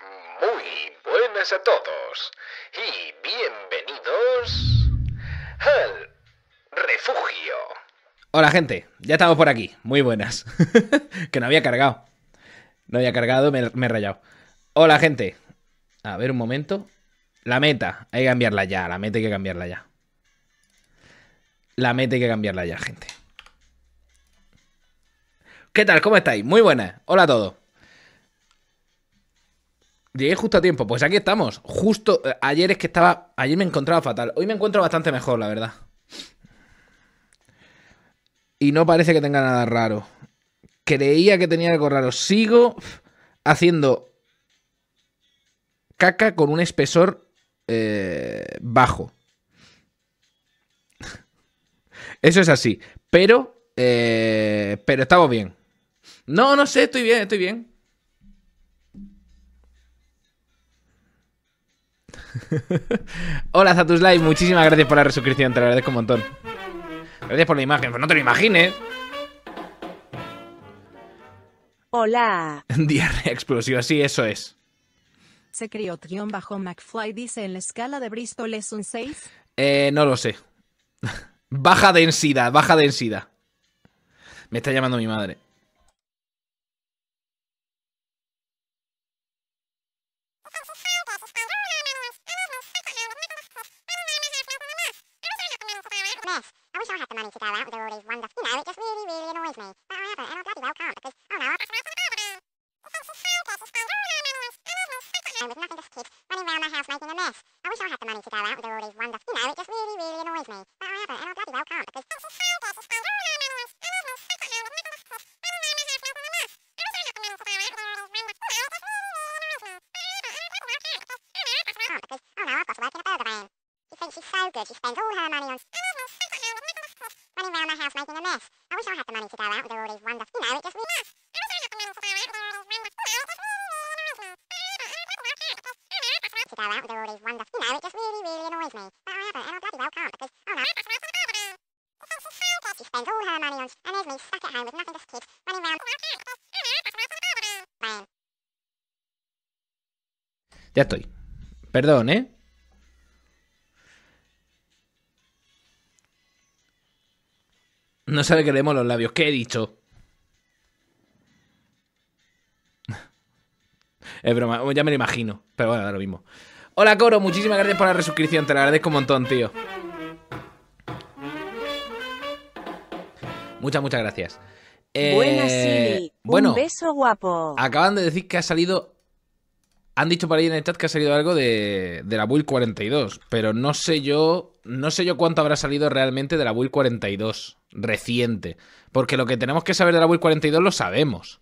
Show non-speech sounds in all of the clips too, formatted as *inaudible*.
Muy buenas a todos y bienvenidos al refugio. Hola gente, ya estamos por aquí. Muy buenas. *laughs* que no había cargado. No había cargado, me, me, he rayado. Hola gente. A ver un momento. La meta, hay que cambiarla ya. La meta hay que cambiarla ya. La meta hay que cambiarla ya, gente. ¿Qué tal? ¿Cómo estáis? Muy buenas. Hola a todos. Llegué justo a tiempo. Pues aquí estamos. Justo eh, ayer es que estaba. Ayer me encontraba fatal. Hoy me encuentro bastante mejor, la verdad. Y no parece que tenga nada raro. Creía que tenía algo raro. Sigo haciendo caca con un espesor eh, bajo. *laughs* Eso es así. Pero. Eh, pero estamos bien. No, no sé, estoy bien, estoy bien. *laughs* Hola, Live. Muchísimas gracias por la resuscripción. Te lo agradezco un montón. Gracias por la imagen. Pues no te lo imagines. Hola. *laughs* Diarrea explosiva. Sí, eso es. Se crió trión bajo McFly. Dice en la escala de Bristol es un 6. Eh, no lo sé. *laughs* baja densidad, baja densidad. Me está llamando mi madre. money to go out all these wonderful... You know, it just really, really annoys me. But I haven't, and I bloody well can't, because, oh no, i with nothing kids running around my house making a mess. I wish I had the money to go out do all these wonderful... You know, it just really, really annoys me. But I haven't, and I bloody well can't, because... because, oh no, I've got to work in a burger van. She thinks she's so good, she spends all her money on... running around my house making a mess. I wish I had the money to go out and do all these wonderful, you know, it just really... to go out and do all these wonderful, you know, it just really, really annoys me. But I haven't, and I bloody well can't, because, oh no... She spends all her money on... And there's me stuck at home with nothing but kids running around... Ya estoy. Perdón, ¿eh? No sabe que leemos los labios. ¿Qué he dicho? *laughs* es broma, ya me lo imagino. Pero bueno, da lo mismo. Hola, Coro. Muchísimas gracias por la resuscripción. Te la agradezco un montón, tío. Muchas, muchas gracias. Buenas, eh, Silly. un beso guapo. Acaban de decir que ha salido han dicho por ahí en el chat que ha salido algo de, la build 42, pero no sé yo, no sé yo cuánto habrá salido realmente de la build 42 reciente, porque lo que tenemos que saber de la build 42 lo sabemos.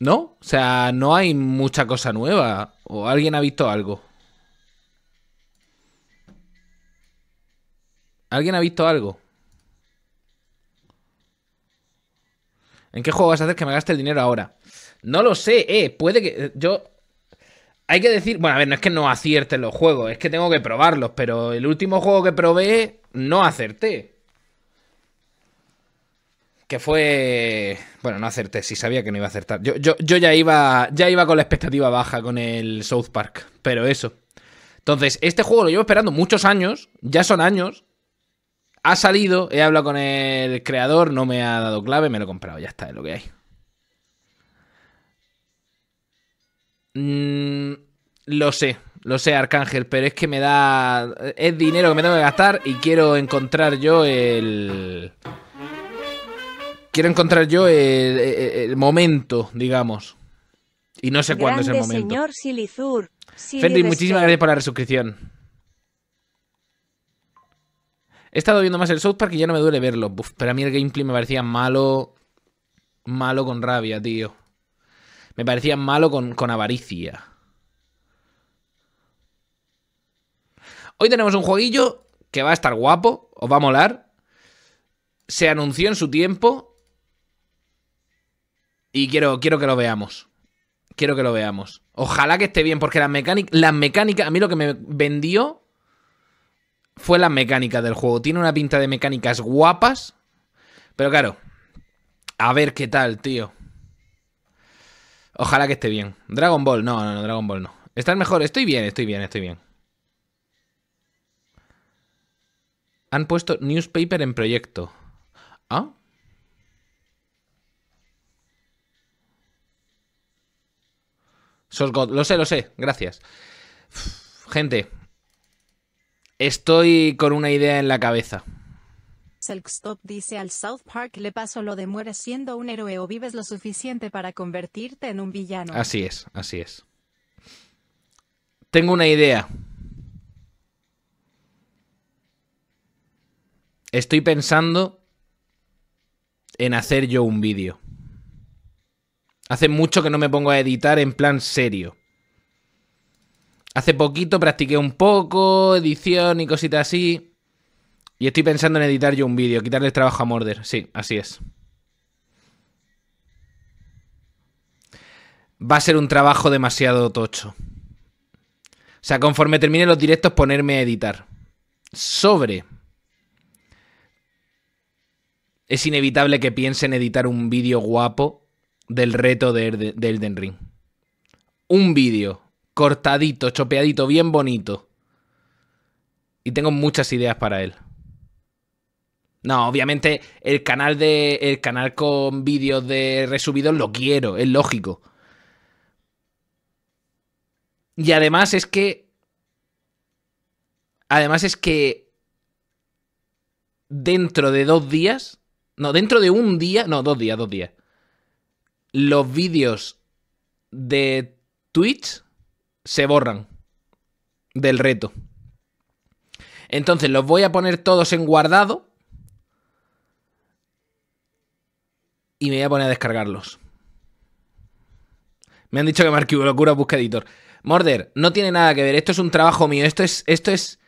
¿No? O sea, no hay mucha cosa nueva. ¿O alguien ha visto algo? ¿Alguien ha visto algo? ¿En qué juego vas a hacer que me gaste el dinero ahora? No lo sé, eh. Puede que. Eh, yo. Hay que decir. Bueno, a ver, no es que no acierte los juegos, es que tengo que probarlos, pero el último juego que probé no acerté. Que fue. Bueno, no acerté, si sabía que no iba a acertar. Yo, yo, yo ya iba. Ya iba con la expectativa baja con el South Park. Pero eso. Entonces, este juego lo llevo esperando muchos años, ya son años. Ha salido, he hablado con el creador, no me ha dado clave, me lo he comprado, ya está, es lo que hay. Mm, lo sé, lo sé, Arcángel, pero es que me da. Es dinero que me tengo que gastar y quiero encontrar yo el. Quiero encontrar yo el, momento, digamos. Y no sé cuándo es el momento. Señor Silizur. Fendi, muchísimas gracias por la resuscripción. He estado viendo más el South Park y ya no me duele verlo. pero a mí el gameplay me parecía malo. Malo con rabia, tío. Me parecía malo con, avaricia. Hoy tenemos un jueguillo que va a estar guapo, os va a molar. Se anunció en su tiempo. Y quiero, quiero que lo veamos. Quiero que lo veamos. Ojalá que esté bien, porque las mecánicas. Las mecánicas. A mí lo que me vendió fue las mecánicas del juego. Tiene una pinta de mecánicas guapas. Pero claro. A ver qué tal, tío. Ojalá que esté bien. Dragon Ball, no, no, no, Dragon Ball no. Estás mejor, estoy bien, estoy bien, estoy bien. Han puesto newspaper en proyecto. ¿Ah? Sos God. Lo sé, lo sé. Gracias. Gente. Estoy con una idea en la cabeza. Stop dice al South Park le paso lo de mueres siendo un héroe o vives lo suficiente para convertirte en un villano. Así es, así es. Tengo una idea. Estoy pensando en hacer yo un vídeo. Hace mucho que no me pongo a editar en plan serio. Hace poquito practiqué un poco, edición y cositas así. Y estoy pensando en editar yo un vídeo, quitarle el trabajo a Morder. Sí, así es. Va a ser un trabajo demasiado tocho. O sea, conforme termine los directos, ponerme a editar. Sobre. Es inevitable que piensen editar un vídeo guapo del reto de, de Elden Ring. Un vídeo cortadito, chopeadito, bien bonito. Y tengo muchas ideas para él. No, obviamente el canal de. El canal con vídeos de resubidos lo quiero, es lógico. Y además es que. Además es que. Dentro de dos días. No, dentro de un día. No, dos días, dos días. Los vídeos de Twitch se borran del reto. Entonces los voy a poner todos en guardado y me voy a poner a descargarlos. Me han dicho que marquí, Locura busca editor. Morder, no tiene nada que ver. Esto es un trabajo mío. Esto es. Esto es.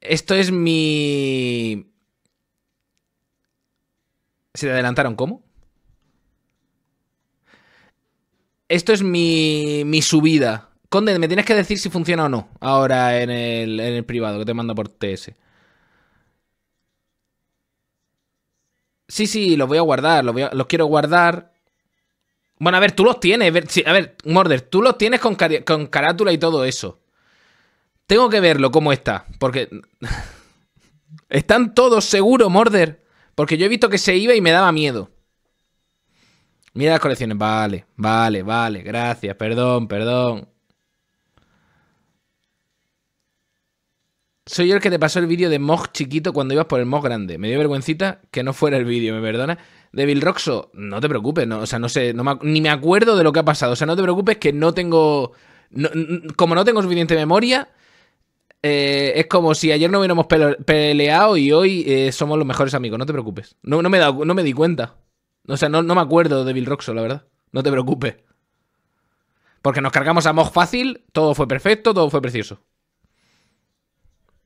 Esto es mi. ¿Se te adelantaron cómo? Esto es mi. mi subida. Conde, me tienes que decir si funciona o no. Ahora en el, en el privado que te mando por TS. Sí, sí, los voy a guardar, los, quiero guardar. Bueno, a ver, tú los tienes. A ver, Morder, tú los tienes con, carátula y todo eso. Tengo que verlo cómo está, porque... *laughs* Están todos seguros, Morder. Porque yo he visto que se iba y me daba miedo. Mira las colecciones. Vale, vale, vale. Gracias, perdón, perdón. Soy yo el que te pasó el vídeo de Mog chiquito cuando ibas por el Mog grande. Me dio vergüencita que no fuera el vídeo, ¿me perdona? De Roxo, no te preocupes, no, o sea, no sé, ni me acuerdo de lo que ha pasado. O sea, no te preocupes que no tengo. como no tengo suficiente memoria, eh, es como si ayer no hubiéramos peleado y hoy eh, somos los mejores amigos, no te preocupes. No, me, no me di cuenta. O sea, no, no me acuerdo de Vilroxo, Roxo, la verdad. No te preocupes. Porque nos cargamos a Mog fácil, todo fue perfecto, todo fue precioso.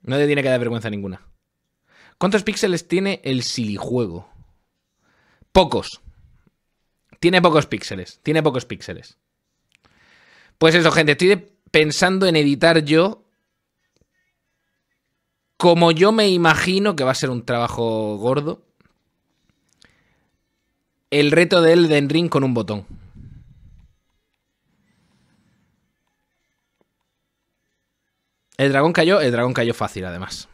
No te tiene que dar vergüenza ninguna. ¿Cuántos píxeles tiene el silijuego? Pocos. Tiene pocos píxeles. Tiene pocos píxeles. Pues eso, gente. Estoy pensando en editar yo. Como yo me imagino que va a ser un trabajo gordo. El reto de Elden Ring con un botón. El dragón cayó, el dragón cayó fácil además.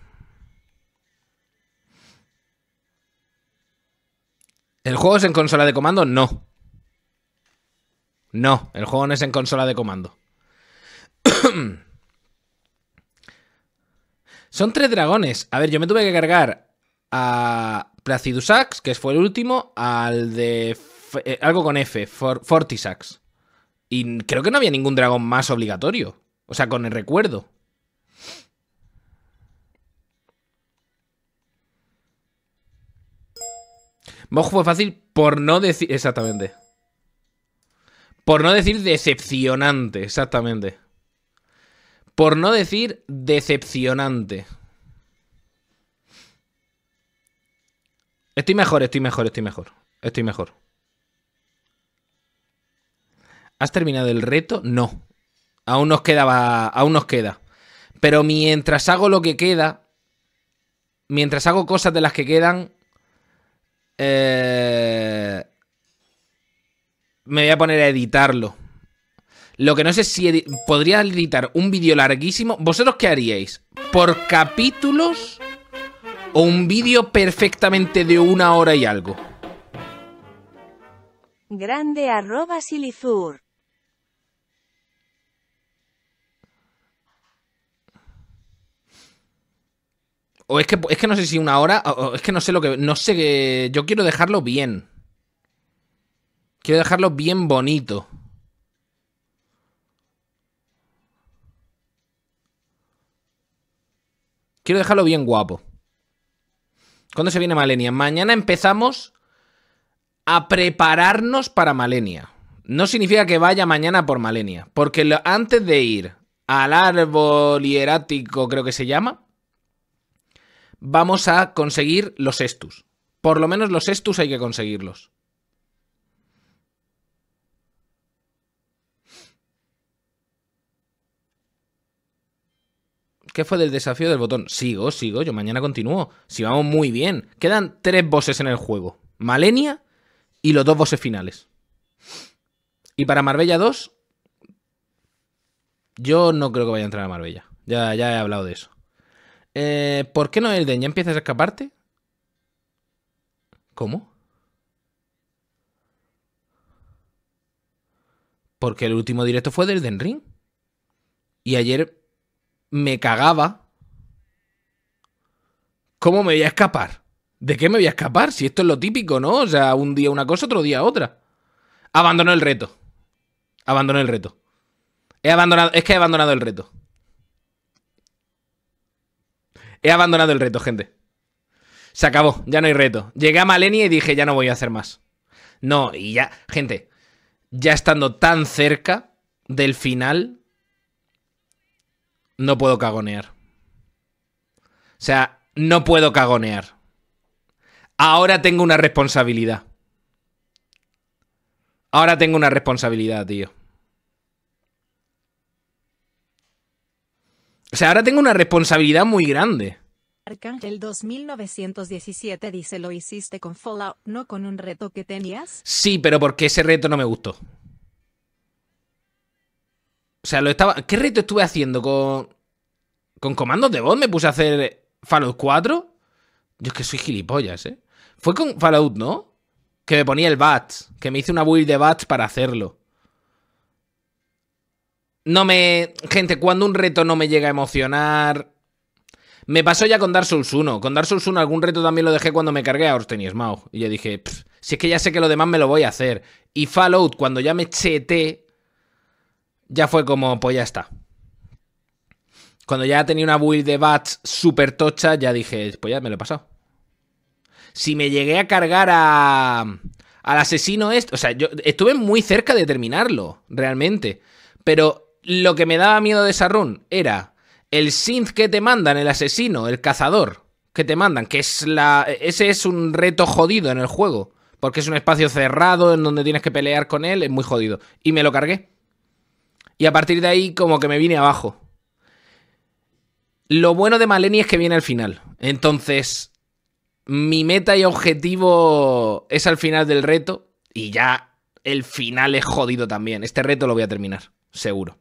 ¿El juego es en consola de comando? No. No, el juego no es en consola de comando. *clears throat* Son tres dragones. A ver, yo me tuve que cargar a Placidusax, que fue el último, al de... Eh, algo con F, Fortisax. Y creo que no había ningún dragón más obligatorio. O sea, con el recuerdo. Mojo fue fácil por no decir. Exactamente. Por no decir decepcionante, exactamente. Por no decir decepcionante. Estoy mejor, estoy mejor, estoy mejor. Estoy mejor. ¿Has terminado el reto? No. Aún nos quedaba. Aún nos queda. Pero mientras hago lo que queda. Mientras hago cosas de las que quedan. Eh, me voy a poner a editarlo. Lo que no sé si podría editar un vídeo larguísimo. ¿Vosotros qué haríais? ¿Por capítulos o un vídeo perfectamente de una hora y algo? Grande arroba silizur. O es que, no sé si una hora, o es que no sé lo que... No sé que... Yo quiero dejarlo bien. Quiero dejarlo bien bonito. Quiero dejarlo bien guapo. ¿Cuándo se viene Malenia? Mañana empezamos a prepararnos para Malenia. No significa que vaya mañana por Malenia, porque antes de ir al árbol hierático, creo que se llama, vamos a conseguir los estus. Por lo menos los estus hay que conseguirlos. ¿Qué fue del desafío del botón? Sigo, sigo, yo mañana continúo. Si vamos muy bien. Quedan tres bosses en el juego. Malenia y los dos bosses finales. Y para Marbella 2, yo no creo que vaya a entrar a Marbella. Ya, ya he hablado de eso. Eh, ¿Por qué no Elden? ¿Ya empiezas a escaparte? ¿Cómo? Porque el último directo fue del Elden Ring. Y ayer me cagaba. ¿Cómo me voy a escapar? ¿De qué me voy a escapar? Si esto es lo típico, ¿no? O sea, un día una cosa, otro día otra. Abandonó el reto. Abandono el reto. He abandonado, es que he abandonado el reto. He abandonado el reto, gente. Se acabó, ya no hay reto. Llegué a Malenia y dije, ya no voy a hacer más. No, y ya, gente, ya estando tan cerca del final, no puedo cagonear. O sea, no puedo cagonear. Ahora tengo una responsabilidad. Ahora tengo una responsabilidad, tío. O sea, ahora tengo una responsabilidad muy grande. Arcángel 2917 dice, lo hiciste con Fallout, no con un reto que tenías. Sí, pero porque ese reto no me gustó. O sea, lo estaba... ¿Qué reto estuve haciendo? ¿Con, con comandos de voz me puse a hacer Fallout 4? Yo es que soy gilipollas, ¿eh? Fue con Fallout, ¿no? Que me ponía el BAT, que me hice una build de BATS para hacerlo. No me. Gente, cuando un reto no me llega a emocionar. Me pasó ya con Dark Souls 1. Con Dark Souls 1 algún reto también lo dejé cuando me cargué a Orsten y Smaug. Y yo dije, si es que ya sé que lo demás me lo voy a hacer. Y Fallout, cuando ya me cheté, ya fue como, pues ya está. Cuando ya tenía una build de bats súper tocha, ya dije, pues ya me lo he pasado. Si me llegué a cargar a. al asesino esto... O sea, yo estuve muy cerca de terminarlo, realmente. Pero lo que me daba miedo de esa era el synth que te mandan, el asesino, el cazador que te mandan, que es la. Ese es un reto jodido en el juego. Porque es un espacio cerrado en donde tienes que pelear con él, es muy jodido. Y me lo cargué. Y a partir de ahí, como que me vine abajo. Lo bueno de Maleni es que viene al final. Entonces, mi meta y objetivo es al final del reto. Y ya el final es jodido también. Este reto lo voy a terminar, seguro.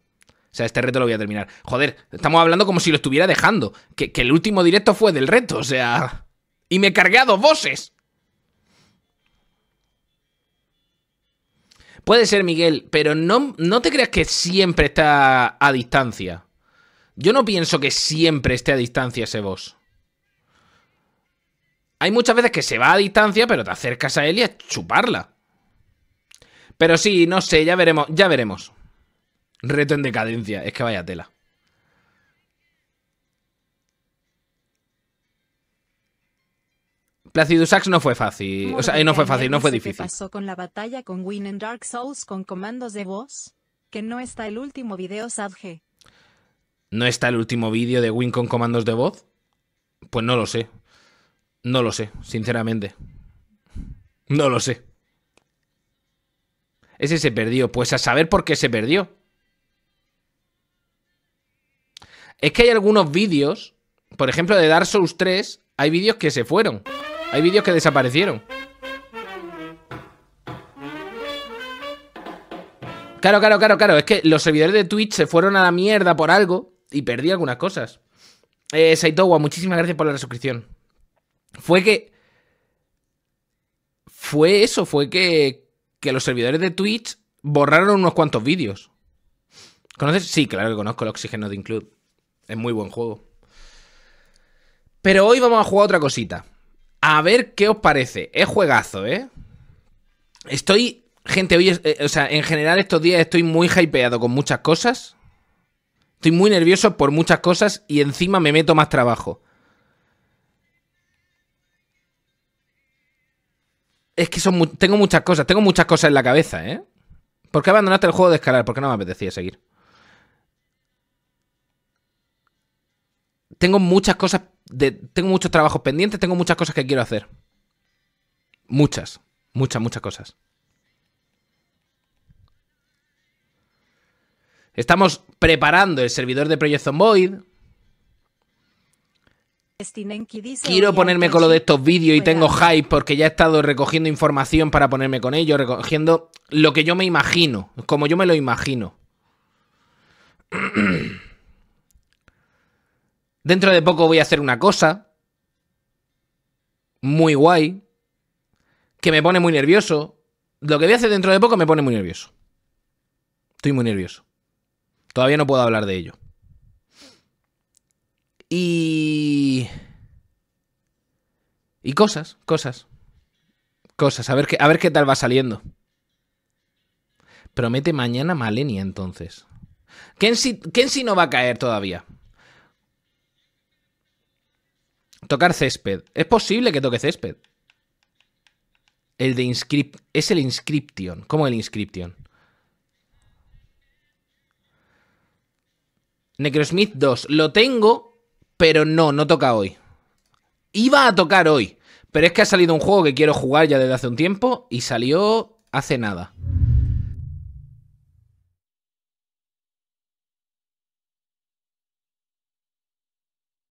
O sea, este reto lo voy a terminar. Joder, estamos hablando como si lo estuviera dejando. Que, el último directo fue del reto, o sea... Y me cargué a dos Puede ser, Miguel, pero no, no te creas que siempre está a distancia. Yo no pienso que siempre esté a distancia ese boss. Hay muchas veces que se va a distancia, pero te acercas a él y a chuparla. Pero sí, no sé, ya veremos, ya veremos. Reto en decadencia. Es que vaya tela. Placidus Sax no fue fácil. O sea, eh, no fue fácil, no fue difícil. ¿Qué pasó con la batalla con Win and Dark Souls con comandos de voz? Que no está el último video, Sadge. ¿No está el último vídeo de Win con comandos de voz? Pues no lo sé. No lo sé, sinceramente. No lo sé. Ese se perdió. Pues a saber por qué se perdió. Es que hay algunos vídeos, por ejemplo, de Dark Souls 3, hay vídeos que se fueron. Hay vídeos que desaparecieron. Claro, claro, claro, claro. Es que los servidores de Twitch se fueron a la mierda por algo y perdí algunas cosas. Eh, Saitowa, muchísimas gracias por la suscripción. Fue que. Fue eso, fue que, los servidores de Twitch borraron unos cuantos vídeos. ¿Conoces? Sí, claro que conozco el oxígeno de Include. Es muy buen juego. Pero hoy vamos a jugar otra cosita. A ver qué os parece. Es juegazo, ¿eh? Estoy. Gente, hoy. Eh, o sea, en general estos días estoy muy hypeado con muchas cosas. Estoy muy nervioso por muchas cosas y encima me meto más trabajo. Es que son, tengo muchas cosas, tengo muchas cosas en la cabeza, ¿eh? ¿Por qué abandonaste el juego de escalar? Porque no me apetecía seguir. tengo muchas cosas, tengo muchos trabajos pendientes, tengo muchas cosas que quiero hacer. Muchas, muchas, muchas cosas. Estamos preparando el servidor de Project Zomboid. Quiero ponerme con lo de estos vídeos y tengo hype porque ya he estado recogiendo información para ponerme con ellos, recogiendo lo que yo me imagino, como yo me lo imagino. *clears throat* Dentro de poco voy a hacer una cosa muy guay que me pone muy nervioso. Lo que voy a hacer dentro de poco me pone muy nervioso. Estoy muy nervioso. Todavía no puedo hablar de ello. Y... Y cosas, cosas. Cosas, a ver, qué, a ver qué tal va saliendo. Promete mañana Malenia entonces. ¿Quién si no va a caer todavía. Tocar césped. Es posible que toque césped. El de inscript... Es el inscription. ¿Cómo el inscription? Necrosmith 2. Lo tengo, pero no, no toca hoy. Iba a tocar hoy. Pero es que ha salido un juego que quiero jugar ya desde hace un tiempo y salió hace nada.